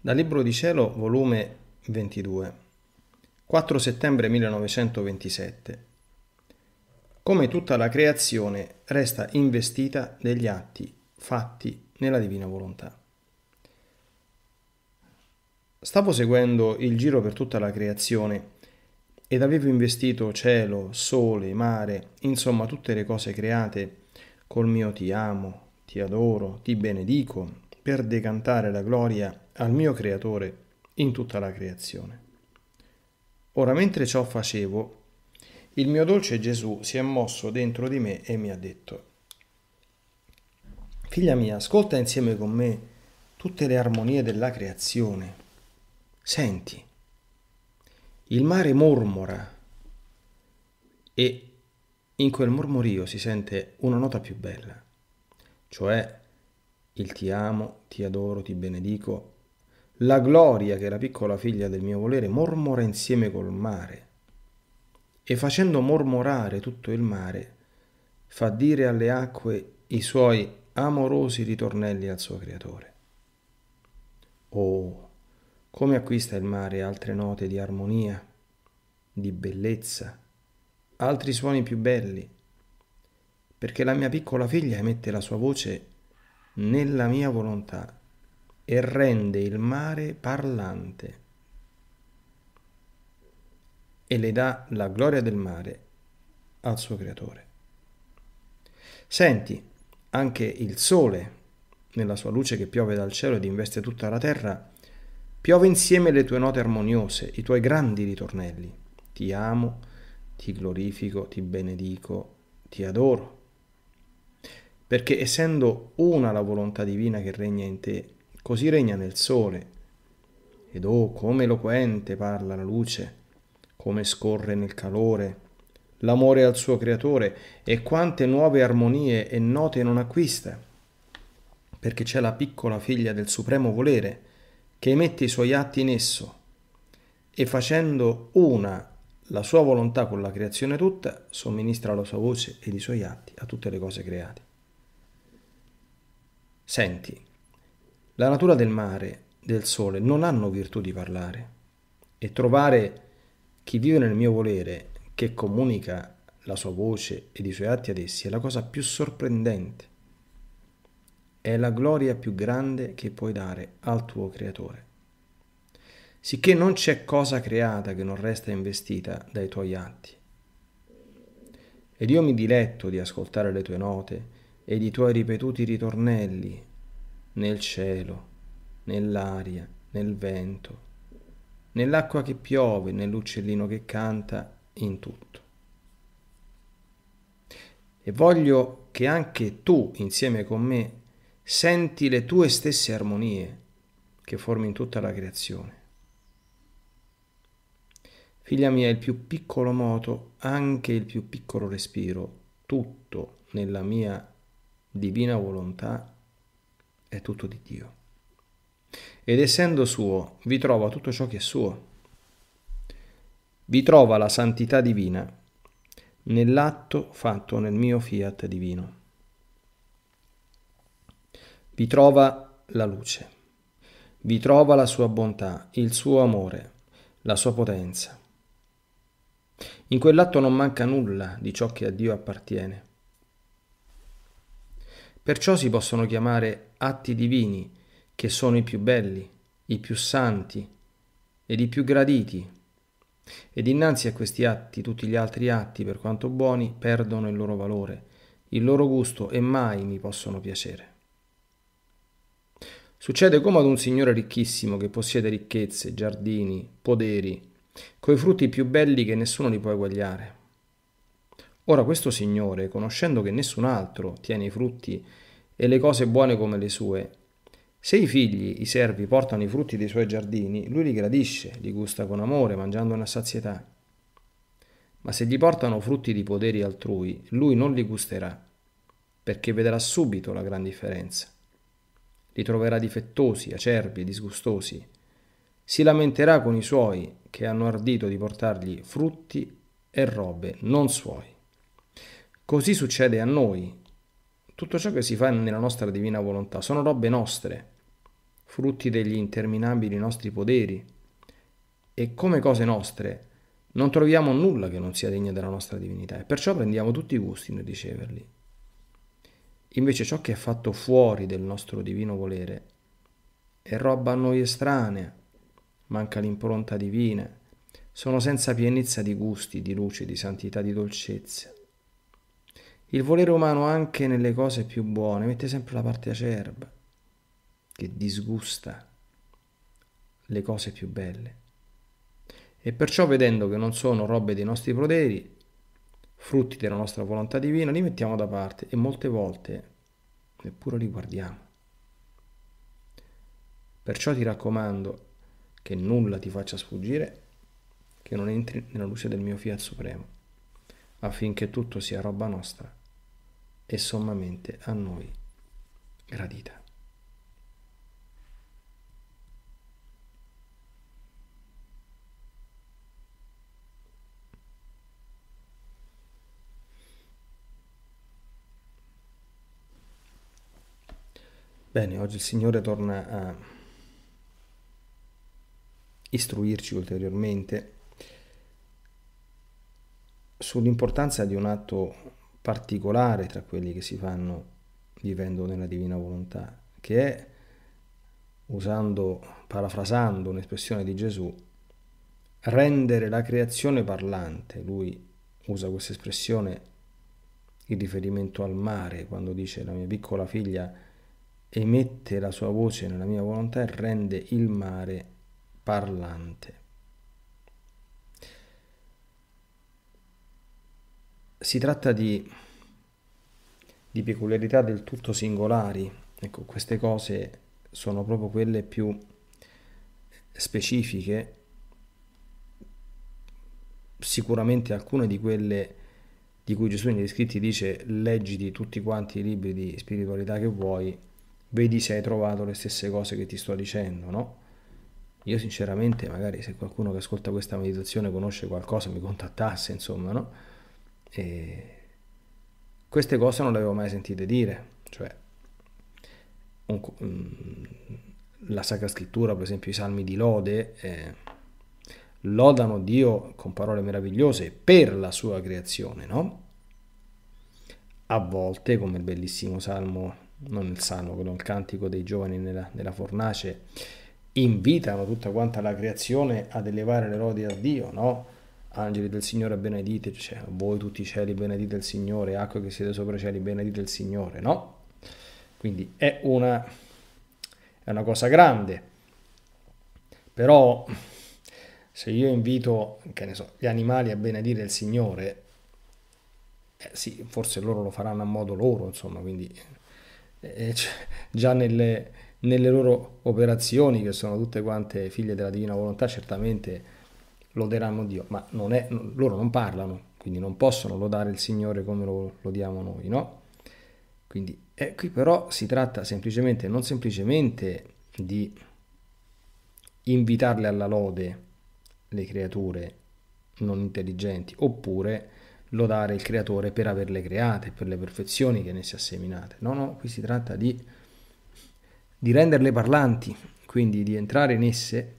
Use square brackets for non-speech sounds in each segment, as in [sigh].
Da Libro di Cielo, volume 22, 4 settembre 1927. Come tutta la creazione resta investita degli atti fatti nella divina volontà. Stavo seguendo il giro per tutta la creazione ed avevo investito cielo, sole, mare, insomma tutte le cose create col mio ti amo, ti adoro, ti benedico, per decantare la gloria al mio creatore in tutta la creazione. Ora mentre ciò facevo, il mio dolce Gesù si è mosso dentro di me e mi ha detto, Figlia mia, ascolta insieme con me tutte le armonie della creazione. Senti, il mare mormora e in quel mormorio si sente una nota più bella, cioè il ti amo, ti adoro, ti benedico la gloria che la piccola figlia del mio volere mormora insieme col mare, e facendo mormorare tutto il mare, fa dire alle acque i suoi amorosi ritornelli al suo creatore. Oh, come acquista il mare altre note di armonia, di bellezza, altri suoni più belli, perché la mia piccola figlia emette la sua voce nella mia volontà e rende il mare parlante e le dà la gloria del mare al suo creatore. Senti, anche il sole, nella sua luce che piove dal cielo ed investe tutta la terra, piove insieme le tue note armoniose, i tuoi grandi ritornelli. Ti amo, ti glorifico, ti benedico, ti adoro. Perché essendo una la volontà divina che regna in te così regna nel sole. Ed oh, come eloquente parla la luce, come scorre nel calore l'amore al suo creatore e quante nuove armonie e note non acquista, perché c'è la piccola figlia del supremo volere che emette i suoi atti in esso e facendo una la sua volontà con la creazione tutta, somministra la sua voce ed i suoi atti a tutte le cose create. Senti, la natura del mare, del sole, non hanno virtù di parlare. E trovare chi vive nel mio volere, che comunica la sua voce ed i suoi atti ad essi, è la cosa più sorprendente. È la gloria più grande che puoi dare al tuo creatore. Sicché non c'è cosa creata che non resta investita dai tuoi atti. Ed io mi diletto di ascoltare le tue note ed i tuoi ripetuti ritornelli nel cielo, nell'aria, nel vento, nell'acqua che piove, nell'uccellino che canta, in tutto. E voglio che anche tu, insieme con me, senti le tue stesse armonie che formi in tutta la creazione. Figlia mia, il più piccolo moto, anche il più piccolo respiro, tutto nella mia divina volontà è tutto di Dio. Ed essendo suo, vi trova tutto ciò che è suo. Vi trova la santità divina nell'atto fatto nel mio fiat divino. Vi trova la luce, vi trova la sua bontà, il suo amore, la sua potenza. In quell'atto non manca nulla di ciò che a Dio appartiene. Perciò si possono chiamare atti divini, che sono i più belli, i più santi ed i più graditi. Ed innanzi a questi atti tutti gli altri atti, per quanto buoni, perdono il loro valore, il loro gusto e mai mi possono piacere. Succede come ad un signore ricchissimo che possiede ricchezze, giardini, poderi, coi frutti più belli che nessuno li può eguagliare. Ora questo Signore, conoscendo che nessun altro tiene i frutti e le cose buone come le sue, se i figli, i servi, portano i frutti dei suoi giardini, lui li gradisce, li gusta con amore, mangiandone a sazietà. Ma se gli portano frutti di poderi altrui, lui non li gusterà, perché vedrà subito la gran differenza. Li troverà difettosi, acerbi e disgustosi. Si lamenterà con i suoi che hanno ardito di portargli frutti e robe non suoi. Così succede a noi. Tutto ciò che si fa nella nostra divina volontà sono robe nostre, frutti degli interminabili nostri poteri. E come cose nostre non troviamo nulla che non sia degno della nostra divinità e perciò prendiamo tutti i gusti nel riceverli. Invece ciò che è fatto fuori del nostro divino volere è roba a noi estranea, manca l'impronta divina, sono senza pienezza di gusti, di luce, di santità, di dolcezza. Il volere umano anche nelle cose più buone mette sempre la parte acerba, che disgusta le cose più belle. E perciò vedendo che non sono robe dei nostri poteri, frutti della nostra volontà divina, li mettiamo da parte e molte volte neppure li guardiamo. Perciò ti raccomando che nulla ti faccia sfuggire, che non entri nella luce del mio Fiat Supremo, affinché tutto sia roba nostra e sommamente a noi gradita. Bene, oggi il Signore torna a istruirci ulteriormente sull'importanza di un atto particolare tra quelli che si fanno vivendo nella divina volontà, che è, usando, parafrasando un'espressione di Gesù, rendere la creazione parlante. Lui usa questa espressione in riferimento al mare, quando dice la mia piccola figlia emette la sua voce nella mia volontà e rende il mare parlante. si tratta di, di peculiarità del tutto singolari, ecco, queste cose sono proprio quelle più specifiche, sicuramente alcune di quelle di cui Gesù negli scritti dice leggiti tutti quanti i libri di spiritualità che vuoi, vedi se hai trovato le stesse cose che ti sto dicendo, no? Io sinceramente, magari se qualcuno che ascolta questa meditazione conosce qualcosa, mi contattasse, insomma, no? E queste cose non le avevo mai sentite dire, cioè un, mm, la Sacra Scrittura, per esempio i Salmi di Lode, eh, lodano Dio con parole meravigliose per la sua creazione, no? A volte, come il bellissimo Salmo, non il Salmo, quello il Cantico dei Giovani nella, nella fornace, invitano tutta quanta la creazione ad elevare le lodi a Dio, no? Angeli del Signore, benedite, cioè, voi tutti i cieli, benedite il Signore, acque che siete sopra i cieli, benedite il Signore, no? Quindi è una, è una cosa grande, però se io invito, che ne so, gli animali a benedire il Signore, eh sì, forse loro lo faranno a modo loro, insomma, quindi eh, eh cioè, già nelle, nelle loro operazioni, che sono tutte quante figlie della divina volontà, certamente loderanno Dio, ma non è, loro non parlano, quindi non possono lodare il Signore come lo lodiamo noi, no? Quindi eh, qui però si tratta semplicemente, non semplicemente di invitarle alla lode le creature non intelligenti, oppure lodare il creatore per averle create, per le perfezioni che ne si è seminate. No, no, qui si tratta di, di renderle parlanti, quindi di entrare in esse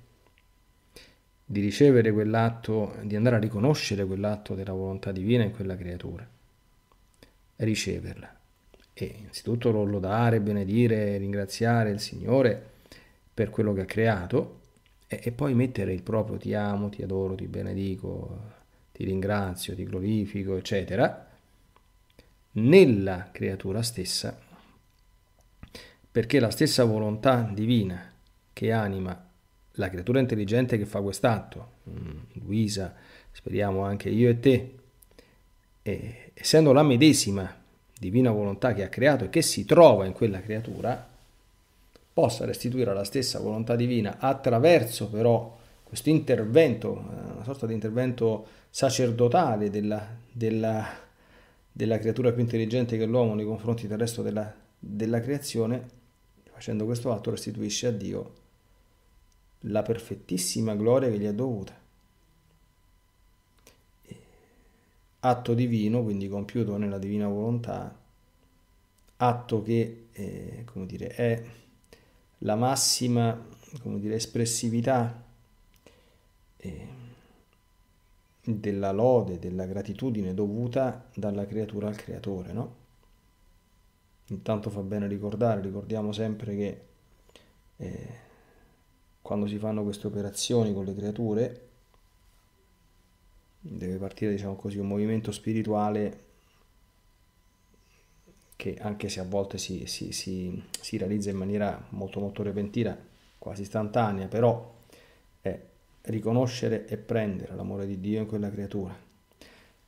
di ricevere quell'atto, di andare a riconoscere quell'atto della volontà divina in quella creatura, riceverla. E innanzitutto lodare, benedire, ringraziare il Signore per quello che ha creato e, e poi mettere il proprio ti amo, ti adoro, ti benedico, ti ringrazio, ti glorifico, eccetera, nella creatura stessa, perché la stessa volontà divina che anima la creatura intelligente che fa quest'atto, mm, Luisa, speriamo anche io e te, e, essendo la medesima divina volontà che ha creato e che si trova in quella creatura, possa restituire alla stessa volontà divina attraverso però questo intervento, eh, una sorta di intervento sacerdotale della, della, della creatura più intelligente che l'uomo nei confronti del resto della, della creazione, facendo questo atto restituisce a Dio la perfettissima gloria che gli è dovuta. Atto divino, quindi compiuto nella divina volontà, atto che eh, come dire, è la massima come dire, espressività eh, della lode, della gratitudine dovuta dalla creatura al creatore. No? Intanto fa bene ricordare, ricordiamo sempre che eh, quando si fanno queste operazioni con le creature deve partire diciamo così un movimento spirituale che anche se a volte si, si, si, si realizza in maniera molto molto repentina quasi istantanea però è riconoscere e prendere l'amore di Dio in quella creatura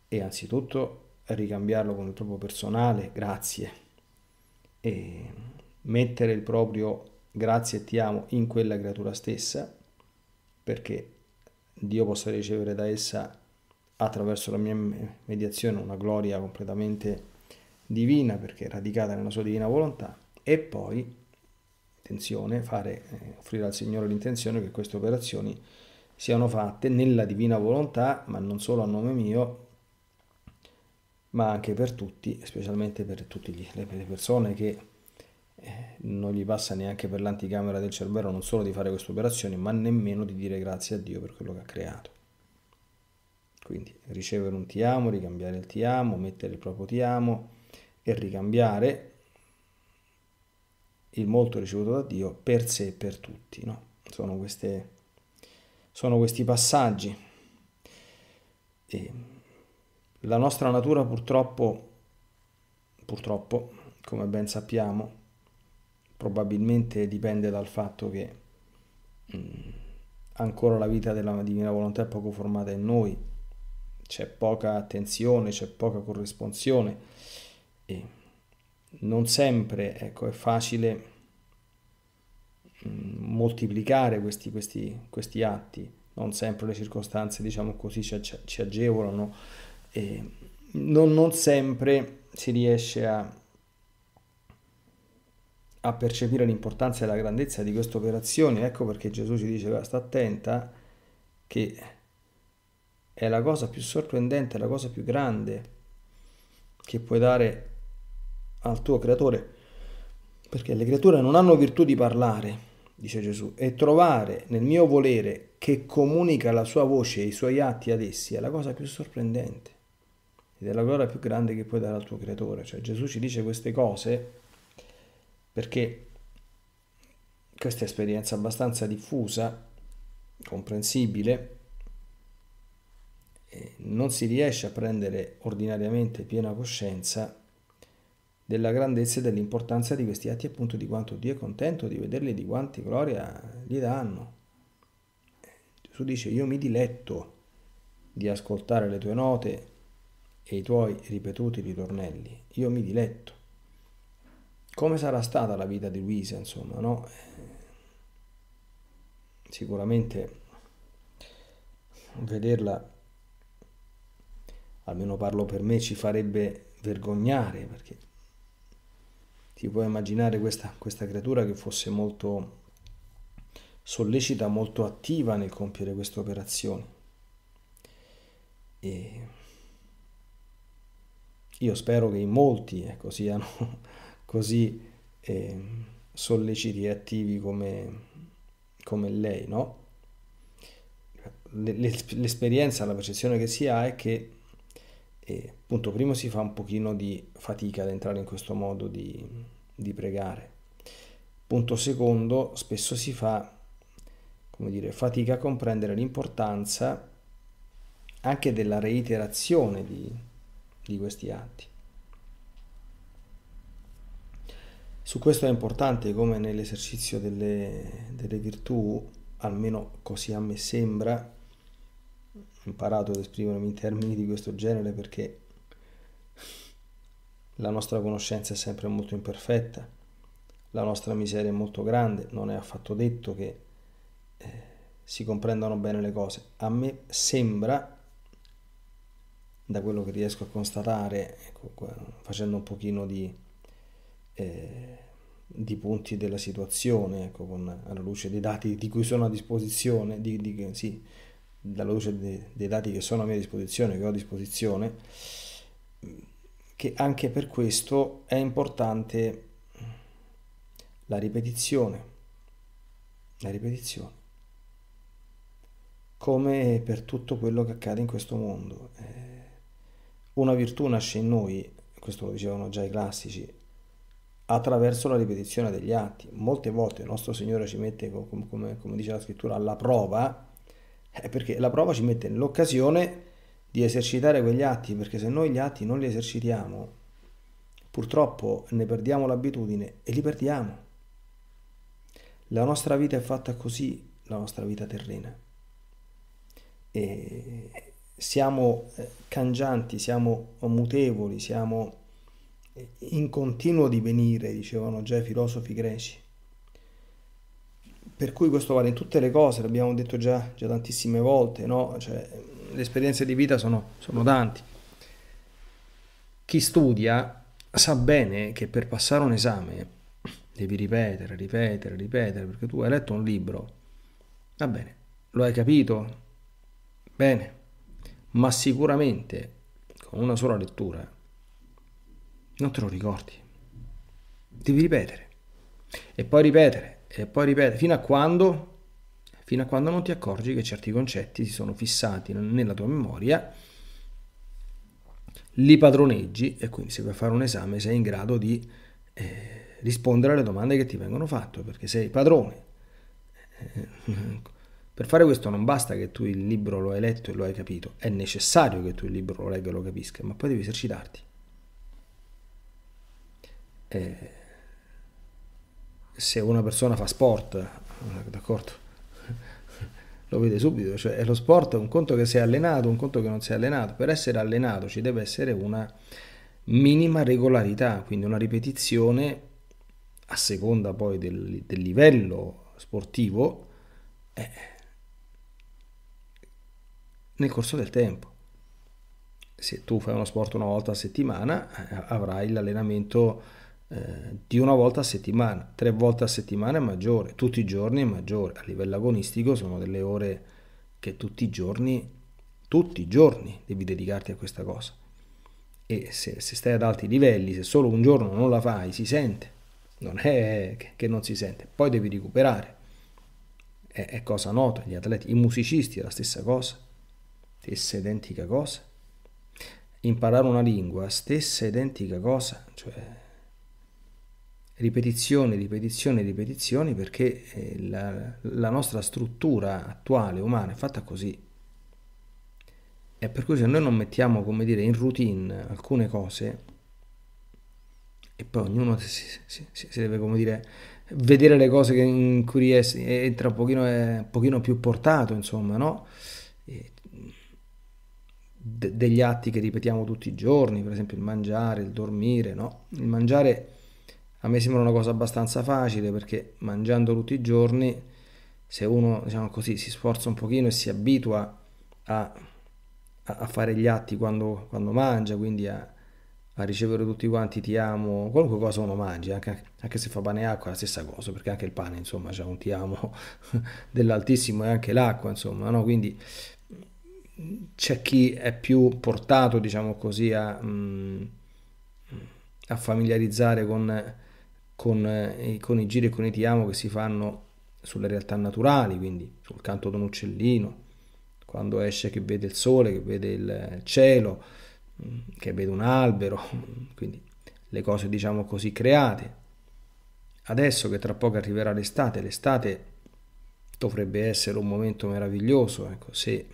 e anzitutto ricambiarlo con il proprio personale grazie e mettere il proprio grazie e ti amo in quella creatura stessa, perché Dio possa ricevere da essa attraverso la mia mediazione una gloria completamente divina, perché radicata nella sua divina volontà, e poi, attenzione, fare, eh, offrire al Signore l'intenzione che queste operazioni siano fatte nella divina volontà, ma non solo a nome mio, ma anche per tutti, specialmente per tutte le persone che non gli passa neanche per l'anticamera del cervello non solo di fare queste operazioni, ma nemmeno di dire grazie a Dio per quello che ha creato. Quindi ricevere un ti amo, ricambiare il ti amo, mettere il proprio ti amo e ricambiare il molto ricevuto da Dio per sé e per tutti. No? Sono, queste, sono questi passaggi. E la nostra natura purtroppo, purtroppo, come ben sappiamo, probabilmente dipende dal fatto che mh, mm, ancora la vita della divina volontà è poco formata in noi, c'è poca attenzione, c'è poca corrisponzione e non sempre ecco, è facile mh, mm, moltiplicare questi, questi, questi, atti, non sempre le circostanze diciamo così ci, ci agevolano e non, non sempre si riesce a a percepire l'importanza e la grandezza di queste operazioni, ecco perché Gesù ci dice, sta attenta, che è la cosa più sorprendente, la cosa più grande che puoi dare al tuo creatore, perché le creature non hanno virtù di parlare, dice Gesù, e trovare nel mio volere che comunica la sua voce e i suoi atti ad essi è la cosa più sorprendente ed è la gloria più grande che puoi dare al tuo creatore, cioè Gesù ci dice queste cose perché questa è esperienza abbastanza diffusa, comprensibile, non si riesce a prendere ordinariamente piena coscienza della grandezza e dell'importanza di questi atti, appunto di quanto Dio è contento di vederli, di quanti gloria gli danno. Gesù dice, io mi diletto di ascoltare le tue note e i tuoi ripetuti ritornelli, io mi diletto come sarà stata la vita di Luisa, insomma, no? Sicuramente vederla, almeno parlo per me, ci farebbe vergognare perché si può immaginare questa, questa creatura che fosse molto sollecita, molto attiva nel compiere queste operazioni. E io spero che in molti ecco, siano così eh, solleciti e attivi come, come lei, no? L'esperienza, la percezione che si ha è che eh, appunto prima si fa un pochino di fatica ad entrare in questo modo di, di pregare. Punto secondo, spesso si fa come dire, fatica a comprendere l'importanza anche della reiterazione di, di questi atti. Su questo è importante, come nell'esercizio delle, delle virtù, almeno così a me sembra, ho imparato ad esprimermi in termini di questo genere perché la nostra conoscenza è sempre molto imperfetta, la nostra miseria è molto grande, non è affatto detto che eh, si comprendano bene le cose. A me sembra, da quello che riesco a constatare, ecco, facendo un pochino di eh, di punti della situazione, ecco, con, alla luce dei dati di cui sono a disposizione, di, di, sì, dalla luce de, dei dati che sono a mia disposizione, che ho a disposizione, che anche per questo è importante la ripetizione, la ripetizione, come per tutto quello che accade in questo mondo. Eh, una virtù nasce in noi, questo lo dicevano già i classici, attraverso la ripetizione degli atti. Molte volte il nostro Signore ci mette, come, come dice la scrittura, alla prova, eh, perché la prova ci mette nell'occasione di esercitare quegli atti, perché se noi gli atti non li esercitiamo, purtroppo ne perdiamo l'abitudine e li perdiamo. La nostra vita è fatta così, la nostra vita terrena. E siamo eh, cangianti, siamo mutevoli, siamo in continuo divenire, dicevano già i filosofi greci. Per cui questo vale in tutte le cose, l'abbiamo detto già, già tantissime volte, no? cioè, le esperienze di vita sono, sono tanti. Chi studia sa bene che per passare un esame devi ripetere, ripetere, ripetere, perché tu hai letto un libro. Va bene, lo hai capito? Bene, ma sicuramente con una sola lettura non te lo ricordi. Devi ripetere. E poi ripetere, e poi ripetere, fino a quando fino a quando non ti accorgi che certi concetti si sono fissati nella tua memoria, li padroneggi e quindi se vuoi fare un esame sei in grado di eh, rispondere alle domande che ti vengono fatte, perché sei padrone. Eh, per fare questo non basta che tu il libro lo hai letto e lo hai capito, è necessario che tu il libro lo legga e lo capisca, ma poi devi esercitarti eh, se una persona fa sport, d'accordo? Lo vede subito, cioè lo sport è un conto che si è allenato, un conto che non si è allenato. Per essere allenato ci deve essere una minima regolarità, quindi una ripetizione a seconda poi del, del livello sportivo eh, nel corso del tempo. Se tu fai uno sport una volta a settimana eh, avrai l'allenamento eh, di una volta a settimana, tre volte a settimana è maggiore, tutti i giorni è maggiore. A livello agonistico sono delle ore che tutti i giorni, tutti i giorni devi dedicarti a questa cosa. E se, se stai ad alti livelli, se solo un giorno non la fai, si sente. Non è che non si sente, poi devi recuperare. È, è cosa nota, gli atleti, i musicisti è la stessa cosa, stessa identica cosa imparare una lingua, stessa identica cosa, cioè ripetizioni, ripetizioni, ripetizioni perché eh, la, la nostra struttura attuale umana è fatta così. E per cui se noi non mettiamo, come dire, in routine alcune cose, e poi ognuno si, si, si deve, come dire, vedere le cose che, in cui è, entra un pochino, è, un pochino più portato, insomma, no? E, de, degli atti che ripetiamo tutti i giorni, per esempio il mangiare, il dormire, no? Il mangiare a me sembra una cosa abbastanza facile perché mangiando tutti i giorni, se uno diciamo così, si sforza un pochino e si abitua a, a fare gli atti quando, quando mangia, quindi a, a ricevere tutti quanti ti amo, qualunque cosa uno mangi, anche, anche, se fa pane e acqua è la stessa cosa, perché anche il pane insomma c'è un ti amo [laughs] dell'altissimo e anche l'acqua insomma, no? quindi c'è chi è più portato diciamo così a, mm, a familiarizzare con, con, eh, con i giri e con i tiamo che si fanno sulle realtà naturali, quindi sul canto di un uccellino, quando esce che vede il sole, che vede il cielo, mm, che vede un albero, [laughs] quindi le cose diciamo così create. Adesso che tra poco arriverà l'estate, l'estate dovrebbe essere un momento meraviglioso, ecco, se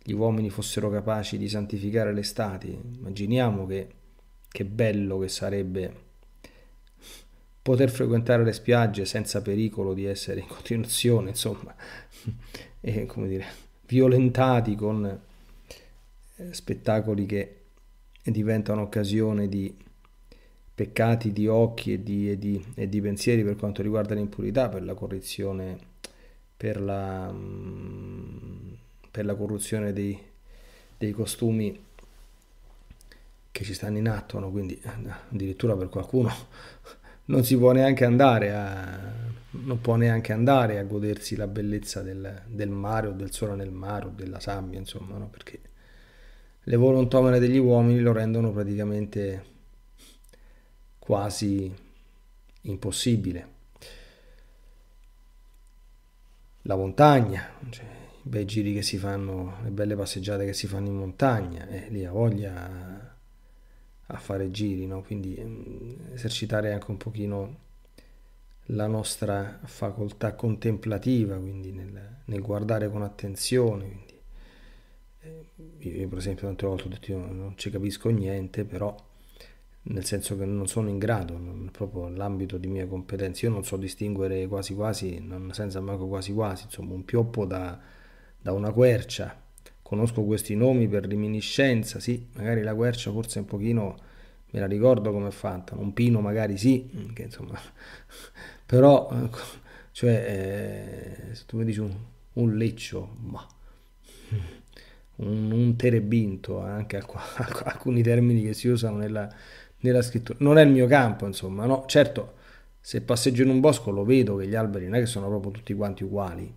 gli uomini fossero capaci di santificare l'estate, immaginiamo che, che bello che sarebbe poter frequentare le spiagge senza pericolo di essere in continuazione, insomma, [laughs] e, come dire, violentati con eh, spettacoli che diventano occasione di peccati di occhi e di, e di, e di pensieri per quanto riguarda l'impurità, per la corruzione, per la, mm, per la corruzione dei, dei costumi che ci stanno in atto, no? quindi eh, addirittura per qualcuno non si può neanche andare a, non può neanche andare a godersi la bellezza del, del mare o del sole nel mare o della sabbia, insomma, no? perché le volontomere degli uomini lo rendono praticamente quasi impossibile. La montagna, cioè, i bei giri che si fanno, le belle passeggiate che si fanno in montagna, eh, lì ha voglia a fare giri, no? quindi mh, mm, esercitare anche un pochino la nostra facoltà contemplativa, quindi nel, nel guardare con attenzione. Quindi, eh, io per esempio tante volte ho detto io non ci capisco niente, però nel senso che non sono in grado, non, proprio nell'ambito di mia competenza, io non so distinguere quasi quasi, non, senza manco quasi quasi, insomma un pioppo da, da una quercia conosco questi nomi per riminiscenza, sì, magari la quercia forse un pochino me la ricordo come è fatta, un pino magari sì, mm, che insomma, [laughs] però, [laughs] cioè, eh, se tu mi dici un, un leccio, ma... [laughs] Un, un, terebinto, anche alcuni termini che si usano nella, nella, scrittura. Non è il mio campo, insomma, no? Certo, se passeggio in un bosco lo vedo che gli alberi non è che sono proprio tutti quanti uguali,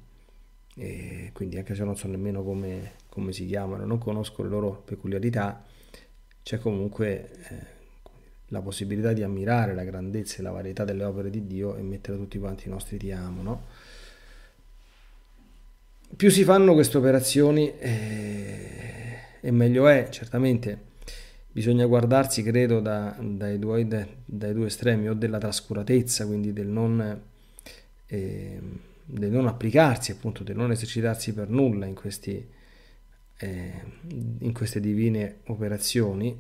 e quindi anche se non so nemmeno come, come si chiamano, non conosco le loro peculiarità, c'è comunque eh, la possibilità di ammirare la grandezza e la varietà delle opere di Dio e mettere tutti quanti i nostri ti amo, no? Più si fanno queste operazioni eh, e meglio è, certamente. Bisogna guardarsi, credo, da, dai, due, dai, due, estremi o della trascuratezza, quindi del non, eh, del non applicarsi, appunto, del non esercitarsi per nulla in questi eh, in queste divine operazioni,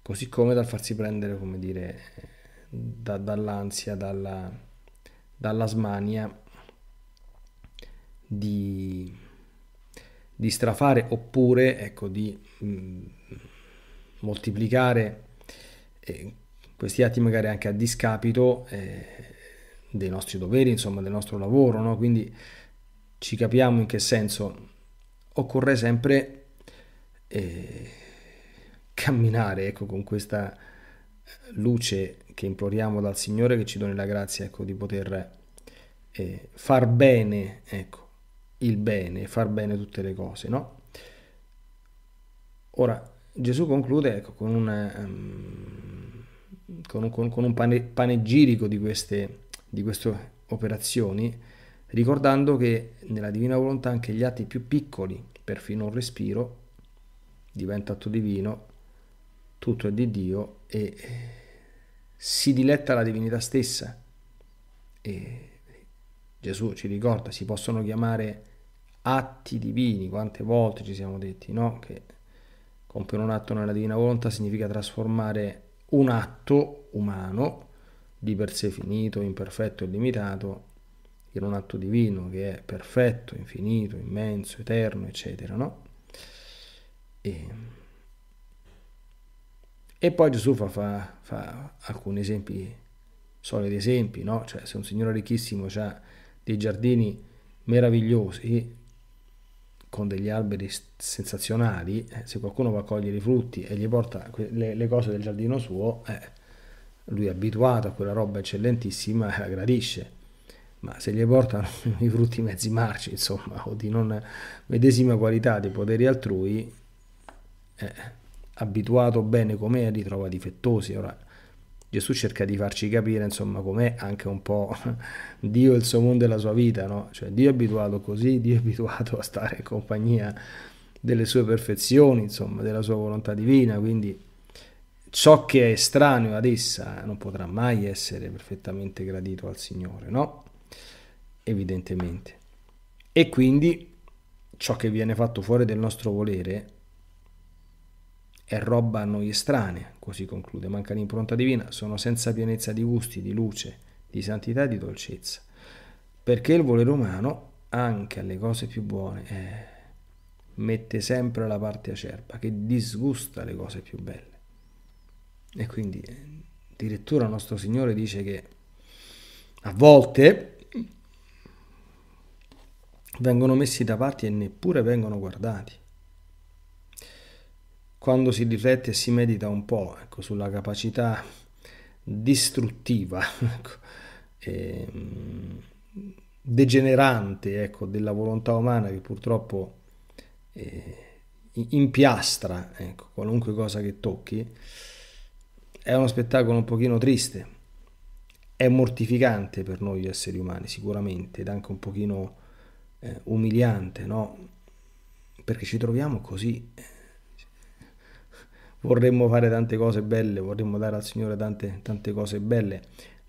così come dal farsi prendere, come dire, da, dall'ansia, dalla, dalla smania di, di, strafare oppure ecco, di mh, mm, moltiplicare eh, questi atti magari anche a discapito eh, dei nostri doveri, insomma del nostro lavoro, no? quindi ci capiamo in che senso occorre sempre eh, camminare ecco, con questa luce che imploriamo dal Signore che ci doni la grazia ecco, di poter eh, far bene ecco, il bene, far bene tutte le cose. No? Ora, Gesù conclude ecco, con, una, um, ehm, con, un, con, un pane, panegirico di queste, di queste operazioni ricordando che nella divina volontà anche gli atti più piccoli, perfino un respiro, diventa atto divino, tutto è di Dio e eh, si diletta la divinità stessa. E Gesù ci ricorda, si possono chiamare atti divini, quante volte ci siamo detti, no? Che compiere un atto nella divina volontà significa trasformare un atto umano, di per sé finito, imperfetto e limitato, in un atto divino che è perfetto, infinito, immenso, eterno, eccetera, no? E, e poi Gesù fa, fa, fa, alcuni esempi, soliti esempi, no? Cioè se un signore ricchissimo ha dei giardini meravigliosi, con degli alberi sensazionali, eh, se qualcuno va a cogliere i frutti e gli porta le, le cose del giardino suo, eh, lui è abituato a quella roba eccellentissima e [laughs] la gradisce ma se gli portano [laughs] i frutti mezzi marci, insomma, o di non medesima qualità dei poteri altrui, eh, abituato bene com'è, li trova difettosi. Ora, Gesù cerca di farci capire, insomma, com'è anche un po' [laughs] Dio e il suo mondo e la sua vita, no? Cioè, Dio è abituato così, Dio è abituato a stare in compagnia delle sue perfezioni, insomma, della sua volontà divina, quindi ciò che è estraneo ad essa non potrà mai essere perfettamente gradito al Signore, no? evidentemente. E quindi ciò che viene fatto fuori del nostro volere è roba a noi estranea, così conclude, manca l'impronta divina, sono senza pienezza di gusti, di luce, di santità e di dolcezza, perché il volere umano, anche alle cose più buone, eh, mette sempre la parte acerba che disgusta le cose più belle. E quindi eh, addirittura nostro Signore dice che a volte vengono messi da parte e neppure vengono guardati. Quando si riflette e si medita un po' ecco, sulla capacità distruttiva, [laughs] ecco, e, ehm, degenerante ecco, della volontà umana che purtroppo eh, impiastra ecco, qualunque cosa che tocchi, è uno spettacolo un pochino triste, è mortificante per noi esseri umani sicuramente ed anche un pochino eh, umiliante, no? Perché ci troviamo così. Eh, vorremmo fare tante cose belle, vorremmo dare al Signore tante, tante cose belle,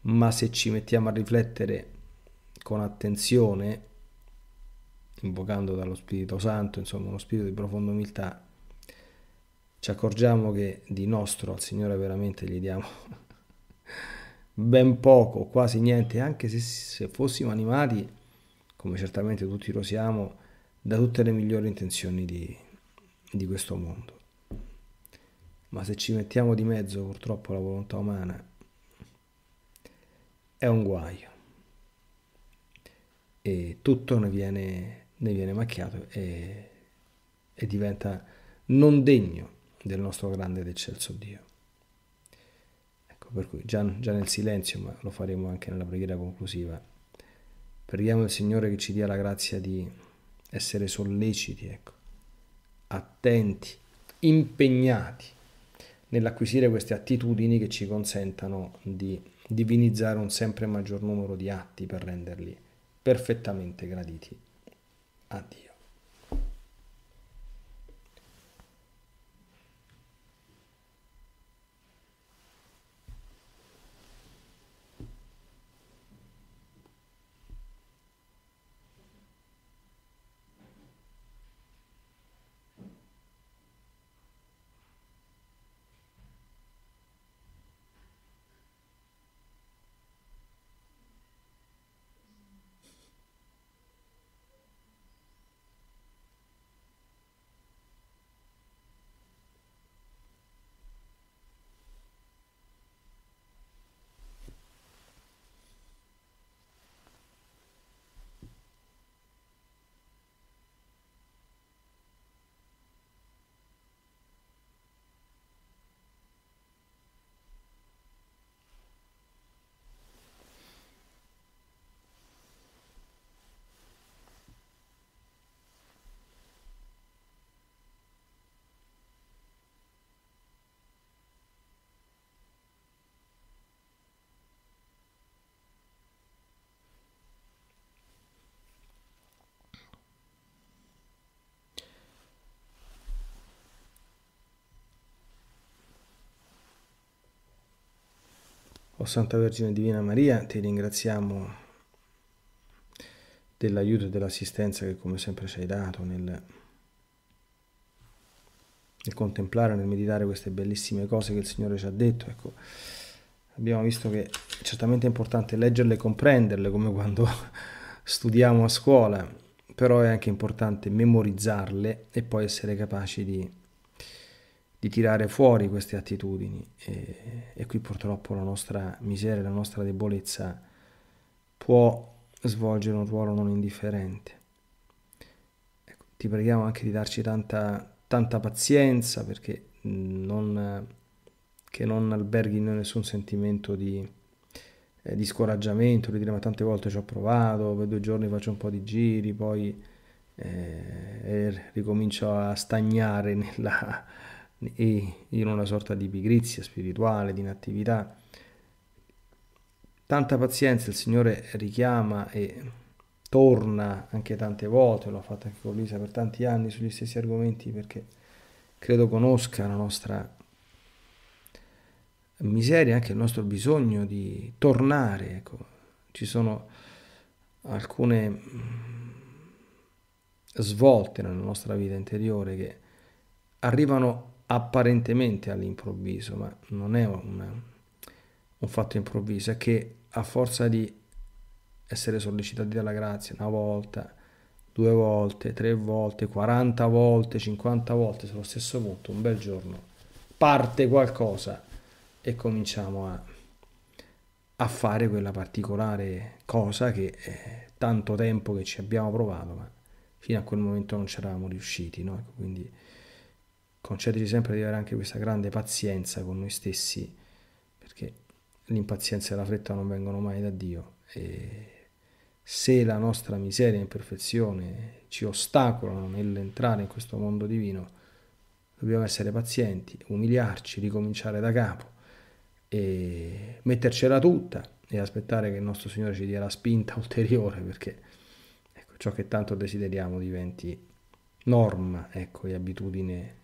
ma se ci mettiamo a riflettere con attenzione, invocando dallo Spirito Santo, insomma uno spirito di profonda umiltà, ci accorgiamo che di nostro al Signore veramente gli diamo [laughs] ben poco, quasi niente, anche se, se fossimo animati come certamente tutti lo siamo, da tutte le migliori intenzioni di, di questo mondo. Ma se ci mettiamo di mezzo purtroppo la volontà umana, è un guaio. E tutto ne viene, ne viene macchiato e, e diventa non degno del nostro grande ed eccelso Dio. Ecco, per cui già, già nel silenzio, ma lo faremo anche nella preghiera conclusiva, Preghiamo il Signore che ci dia la grazia di essere solleciti, ecco, attenti, impegnati nell'acquisire queste attitudini che ci consentano di divinizzare un sempre maggior numero di atti per renderli perfettamente graditi a Dio. O oh, Santa Vergine Divina Maria, ti ringraziamo dell'aiuto e dell'assistenza che come sempre ci hai dato nel, nel contemplare, nel meditare queste bellissime cose che il Signore ci ha detto. Ecco, abbiamo visto che certamente è importante leggerle e comprenderle, come quando [laughs] studiamo a scuola, però è anche importante memorizzarle e poi essere capaci di di tirare fuori queste attitudini e, e qui purtroppo la nostra miseria, la nostra debolezza può svolgere un ruolo non indifferente. Ecco, ti preghiamo anche di darci tanta, tanta pazienza perché non, che non alberghi in nessun sentimento di, eh, di scoraggiamento, di dire ma tante volte ci ho provato, per due giorni faccio un po' di giri, poi eh, ricomincio a stagnare nella, e in una sorta di pigrizia spirituale, di inattività. Tanta pazienza il Signore richiama e torna anche tante volte, l'ho fatto anche con Lisa per tanti anni sugli stessi argomenti perché credo conosca la nostra miseria, anche il nostro bisogno di tornare. Ecco. Ci sono alcune mm, svolte nella nostra vita interiore che arrivano apparentemente all'improvviso, ma non è un, un fatto improvviso, è che a forza di essere sollecitati dalla grazia una volta, due volte, tre volte, 40 volte, 50 volte sullo stesso punto, un bel giorno parte qualcosa e cominciamo a, a fare quella particolare cosa che è eh, tanto tempo che ci abbiamo provato, ma fino a quel momento non ci eravamo riusciti. No? Quindi concederci sempre di avere anche questa grande pazienza con noi stessi, perché l'impazienza e la fretta non vengono mai da Dio. E se la nostra miseria e imperfezione ci ostacolano nell'entrare in questo mondo divino, dobbiamo essere pazienti, umiliarci, ricominciare da capo e mettercela tutta e aspettare che il nostro Signore ci dia la spinta [laughs] ulteriore perché ecco, ciò che tanto desideriamo diventi norma ecco, e abitudine